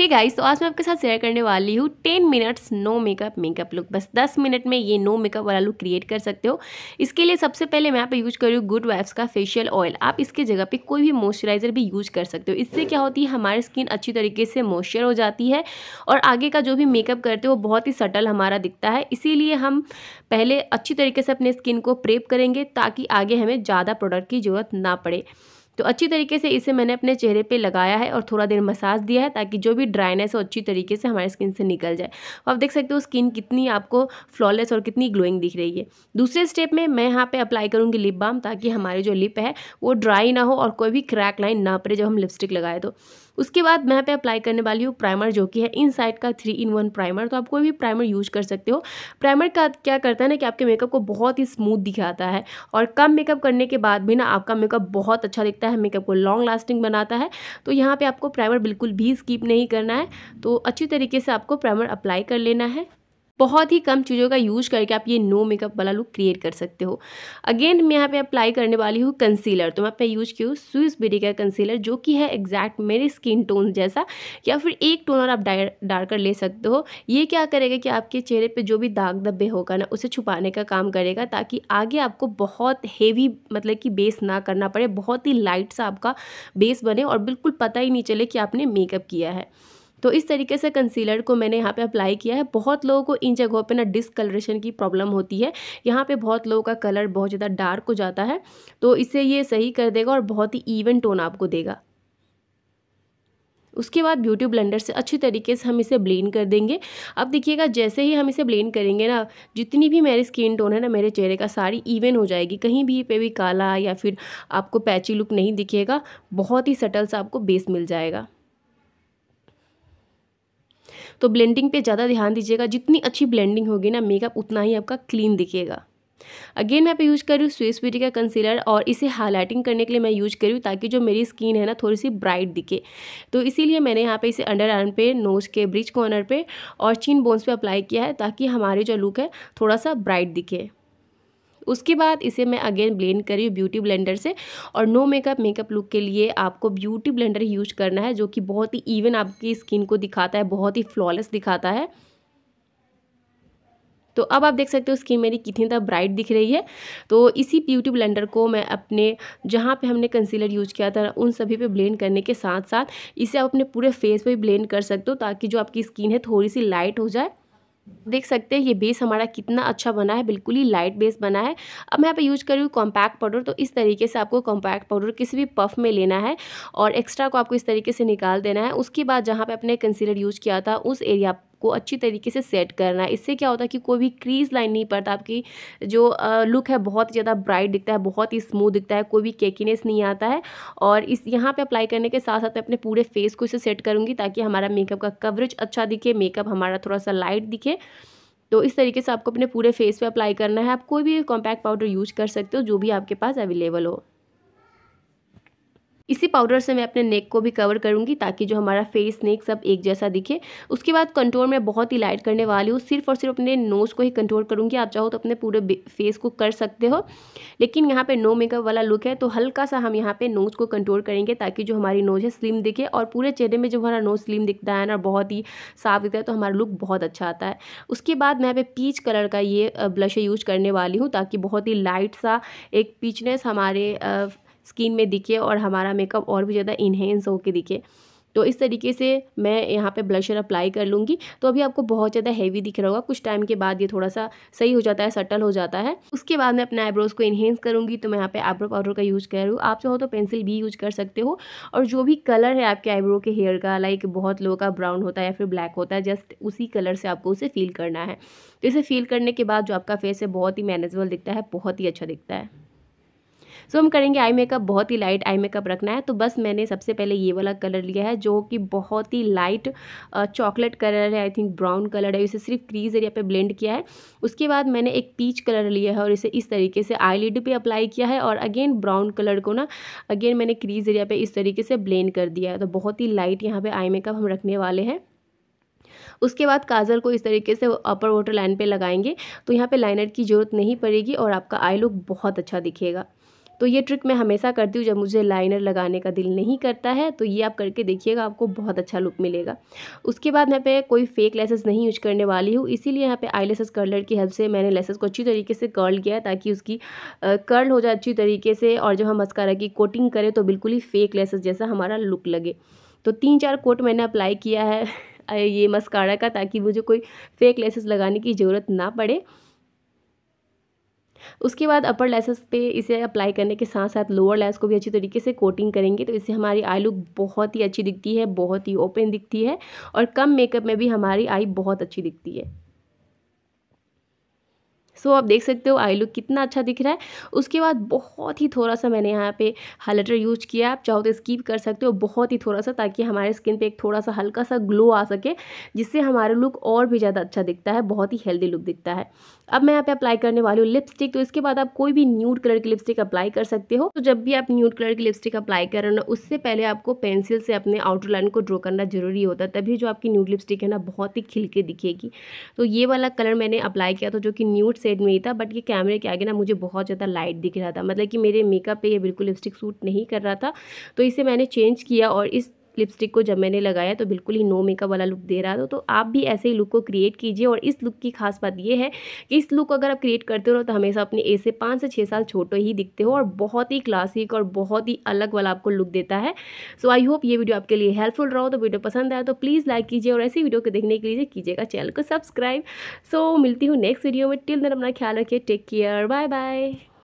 है गाइस तो आज मैं आपके साथ शेयर करने वाली हूँ ten minutes no makeup makeup look बस दस मिनट में ये नो मेकअप वाला लुक क्रिएट कर सकते हो इसके लिए सबसे पहले मैं यहाँ पे यूज़ हूँ गुड वाइफ्स का फेशियल ऑयल आप इसके जगह पे कोई भी मॉइस्चराइजर भी यूज कर सकते हो इससे क्या होती है हमारी स्किन अच्छी तरीके से मॉइस्चर हो जाती है और आगे का जो भी मेकअप करते हो वो बहुत ही सटल हमारा दिखता है इसीलिए हम पहले अच्छी तरीके से अपने स्किन को प्रेप करेंगे ताकि आगे हमें ज़्यादा प्रोडक्ट की ज़रूरत ना पड़े तो अच्छी तरीके से इसे मैंने अपने चेहरे पे लगाया है और थोड़ा देर मसाज दिया है ताकि जो भी ड्राइनेस हो अच्छी तरीके से हमारे स्किन से निकल जाए तो आप देख सकते हो स्किन कितनी आपको फ्लॉलेस और कितनी ग्लोइंग दिख रही है दूसरे स्टेप में मैं यहाँ पर अप्लाई करूँगी लिप बाम ताकि हमारे जो लिप है वो ड्राई ना हो और कोई भी क्रैक लाइन ना पड़े जब हम लिपस्टिक लगाए तो उसके बाद मैं यहाँ पे अप्लाई करने वाली हूँ प्राइमर जो कि है इन साइड का थ्री इन वन प्राइमर तो आप कोई भी प्राइमर यूज कर सकते हो प्राइमर का क्या करता है ना कि आपके मेकअप को बहुत ही स्मूथ दिखाता है और कम मेकअप करने के बाद भी ना आपका मेकअप बहुत अच्छा दिखता है देता है मेकअप को लॉन्ग लास्टिंग बनाता है तो यहाँ पर आपको प्राइमर बिल्कुल भी स्कीप नहीं करना है तो अच्छी तरीके से आपको प्राइमर अप्लाई कर लेना है बहुत ही कम चीज़ों का यूज करके आप ये नो मेकअप वाला लुक क्रिएट कर सकते हो अगेन मैं यहाँ पे अप्लाई करने वाली हूँ कंसीलर तो मैं अपने यूज की हूँ स्विस बेरी का कंसीलर जो कि है एग्जैक्ट मेरे स्किन टोन जैसा या फिर एक टोनर आप कर ले सकते हो ये क्या करेगा कि आपके चेहरे पर जो भी दाग धब्बे होगा ना उसे छुपाने का काम करेगा ताकि आगे आपको बहुत हेवी मतलब कि बेस ना करना पड़े बहुत ही लाइट सा आपका बेस बने और बिल्कुल पता ही नहीं चले कि आपने मेकअप किया है तो इस तरीके से कंसीलर को मैंने यहाँ पे अप्लाई किया है बहुत लोगों को इन जगहों पे ना डिसकलरेशन की प्रॉब्लम होती है यहाँ पे बहुत लोगों का कलर बहुत ज़्यादा डार्क हो जाता है तो इसे ये सही कर देगा और बहुत ही इवन टोन आपको देगा उसके बाद ब्यूटी ब्लेंडर से अच्छी तरीके से हम इसे ब्लेंड कर देंगे अब देखिएगा जैसे ही हम इसे ब्लेंड करेंगे ना जितनी भी मेरी स्किन टोन है ना मेरे चेहरे का सारी इवन हो जाएगी कहीं भी पे भी काला या फिर आपको पैची लुक नहीं दिखेगा बहुत ही सटल सा आपको बेस मिल जाएगा तो ब्लेंडिंग पे ज़्यादा ध्यान दीजिएगा जितनी अच्छी ब्लेंडिंग होगी ना मेकअप उतना ही आपका क्लीन दिखेगा अगेन मैं यहाँ यूज़ कर रही हूँ स्विस ब्यूटी का कंसीलर और इसे हाईलाइटिंग करने के लिए मैं यूज़ कर रही हूँ ताकि जो मेरी स्किन है ना थोड़ी सी ब्राइट दिखे तो इसीलिए मैंने यहाँ पे इसे अंडर आर्म पे नोज के ब्रिज कॉर्नर पे और चीन बोन्स पे अप्लाई किया है ताकि हमारे जो लुक है थोड़ा सा ब्राइट दिखे उसके बाद इसे मैं अगेन ब्लेंड करी ब्यूटी ब्लेंडर से और नो मेकअप मेकअप लुक के लिए आपको ब्यूटी ब्लेंडर यूज करना है जो कि बहुत ही इवन आपकी स्किन को दिखाता है बहुत ही फ्लॉलेस दिखाता है तो अब आप देख सकते हो स्किन मेरी कितनी तरह ब्राइट दिख रही है तो इसी ब्यूटी ब्लेंडर को मैं अपने जहाँ पे हमने कंसीलर यूज किया था उन सभी पे ब्लेंड करने के साथ साथ इसे आप अपने पूरे फेस पे भी ब्लेंड कर सकते हो ताकि जो आपकी स्किन है थोड़ी सी लाइट हो जाए देख सकते हैं ये बेस हमारा कितना अच्छा बना है बिल्कुल ही लाइट बेस बना है अब मैं यहाँ पे यूज कर रही हूँ कॉम्पैक्ट पाउडर तो इस तरीके से आपको कॉम्पैक्ट पाउडर किसी भी पफ में लेना है और एक्स्ट्रा को आपको इस तरीके से निकाल देना है उसके बाद जहाँ पे अपने कंसीलर यूज किया था उस एरिया आपको अच्छी तरीके से सेट करना है इससे क्या होता है कि कोई भी क्रीज लाइन नहीं पड़ता आपकी जो लुक है बहुत ज़्यादा ब्राइट दिखता है बहुत ही स्मूथ दिखता है कोई भी केकीनेस नहीं आता है और इस यहाँ पर अप्लाई करने के साथ साथ मैं अपने पूरे फेस को इसे सेट करूँगी ताकि हमारा मेकअप का कवरेज अच्छा दिखे मेकअप हमारा थोड़ा सा लाइट दिखे तो इस तरीके से आपको अपने पूरे फेस पे अप्लाई करना है आप कोई भी कॉम्पैक्ट पाउडर यूज कर सकते हो जो भी आपके पास अवेलेबल हो इसी पाउडर से मैं अपने नेक को भी कवर करूँगी ताकि जो हमारा फेस नेक सब एक जैसा दिखे उसके बाद कंट्रोल मैं बहुत ही लाइट करने वाली हूँ सिर्फ और सिर्फ अपने नोज़ को ही कंट्रोल करूँगी आप चाहो तो अपने पूरे फेस को कर सकते हो लेकिन यहाँ पे नो मेकअप वाला लुक है तो हल्का सा हम यहाँ पे नोज़ को कंट्रोल करेंगे ताकि जो हमारी नोज़ है स्लिम दिखे और पूरे चेहरे में जो हमारा नोज़ स्लिम दिखता है ना बहुत ही साफ दिखता है तो हमारा लुक बहुत अच्छा आता है उसके बाद मैं यहाँ पीच कलर का ये ब्लश यूज करने वाली हूँ ताकि बहुत ही लाइट सा एक पीचनेस हमारे स्किन में दिखे और हमारा मेकअप और भी ज़्यादा इन्हेंस होकर दिखे तो इस तरीके से मैं यहाँ पे ब्लशर अप्लाई कर लूँगी तो अभी आपको बहुत ज़्यादा हैवी दिख रहा होगा कुछ टाइम के बाद ये थोड़ा सा सही हो जाता है सटल हो जाता है उसके बाद मैं अपने आईब्रोज़ को इन्हेंस करूँगी तो मैं यहाँ पे आईब्रो पाउडर का यूज़ कर रही हूँ आप चाहो तो पेंसिल भी यूज़ कर सकते हो और जो भी कलर है आपके आईब्रो के हेयर का लाइक बहुत लोगों का ब्राउन होता है या फिर ब्लैक होता है जस्ट उसी कलर से आपको उसे फील करना है तो इसे फील करने के बाद जो आपका फेस है बहुत ही मैनेजेबल दिखता है बहुत ही अच्छा दिखता है सो हम करेंगे आई मेकअप बहुत ही लाइट आई मेकअप रखना है तो बस मैंने सबसे पहले ये वाला कलर लिया है जो कि बहुत ही लाइट चॉकलेट कलर है आई थिंक ब्राउन कलर है इसे सिर्फ क्रीज एरिया पर ब्लेंड किया है उसके बाद मैंने एक पीच कलर लिया है और इसे इस तरीके से आई लिड अप्लाई किया है और अगेन ब्राउन कलर को ना अगेन मैंने क्रीज एरिया पर इस तरीके से ब्लेंड कर दिया है तो बहुत ही लाइट यहाँ पर आई मेकअप हम रखने वाले हैं उसके बाद काजल को इस तरीके से अपर वाटर लाइन पर लगाएंगे तो यहाँ पे लाइनर की ज़रूरत नहीं पड़ेगी और आपका आई लुक बहुत अच्छा दिखेगा तो ये ट्रिक मैं हमेशा करती हूँ जब मुझे लाइनर लगाने का दिल नहीं करता है तो ये आप करके देखिएगा आपको बहुत अच्छा लुक मिलेगा उसके बाद यहाँ पे कोई फेक लेसेस नहीं यूज करने वाली हूँ इसीलिए यहाँ पे आई लेसेस कर्लर की हेल्प से मैंने लेसेस को अच्छी तरीके से कर्ल किया ताकि उसकी कर्ल हो जाए अच्छी तरीके से और जब हम मस्कारा की कोटिंग करें तो बिल्कुल ही फेक लेसेस जैसा हमारा लुक लगे तो तीन चार कोट मैंने अप्लाई किया है ये मस्कारा का ताकि मुझे कोई फेक लेसेस लगाने की ज़रूरत ना पड़े उसके बाद अपर लेसेस पे इसे अप्लाई करने के साथ साथ लोअर लेस को भी अच्छी तरीके से कोटिंग करेंगे तो इससे हमारी आई लुक बहुत ही अच्छी दिखती है बहुत ही ओपन दिखती है और कम मेकअप में भी हमारी आई बहुत अच्छी दिखती है सो आप देख सकते हो आई लुक कितना अच्छा दिख रहा है उसके बाद बहुत ही थोड़ा सा मैंने यहाँ पे हाइलाइटर यूज किया आप चाहो तो स्कीप कर सकते हो बहुत ही थोड़ा सा ताकि हमारे स्किन पे एक थोड़ा सा हल्का सा ग्लो आ सके जिससे हमारा लुक और भी ज़्यादा अच्छा दिखता है बहुत ही हेल्दी लुक दिखता है अब मैं यहाँ पे अप्लाई करने वाली हूँ लिपस्टिक तो इसके बाद आप कोई भी न्यूड कलर की लिपस्टिक अप्लाई कर सकते हो तो जब भी आप न्यूड कलर की लिपस्टिक अप्लाई कर रहे हो उससे पहले आपको पेंसिल से अपने आउटर लाइन को ड्रॉ करना जरूरी होता है तभी जो आपकी न्यूड लिपस्टिक है ना बहुत ही खिलके दिखेगी तो ये वाला कलर मैंने अप्लाई किया था जो कि न्यूड शेड में ही था बट ये कैमरे के आगे ना मुझे बहुत ज़्यादा लाइट दिख रहा था मतलब कि मेरे मेकअप पे ये बिल्कुल लिपस्टिक सूट नहीं कर रहा था तो इसे मैंने चेंज किया और इस लिपस्टिक को जब मैंने लगाया तो बिल्कुल ही नो मेकअप वाला लुक दे रहा था तो आप भी ऐसे ही लुक को क्रिएट कीजिए और इस लुक की खास बात यह है कि इस लुक को अगर आप क्रिएट करते हो तो हमेशा अपने ए से पाँच से छः साल छोटे ही दिखते हो और बहुत ही क्लासिक और बहुत ही अलग वाला आपको लुक देता है सो आई होप ये वीडियो आपके लिए हेल्पफुल रहा हो तो वीडियो पसंद आया तो प्लीज़ लाइक कीजिए और ऐसी वीडियो को देखने के लिए कीजिएगा चैनल को सब्सक्राइब सो मिलती हूँ नेक्स्ट वीडियो में टिल दिन अपना ख्याल रखिए टेक केयर बाय बाय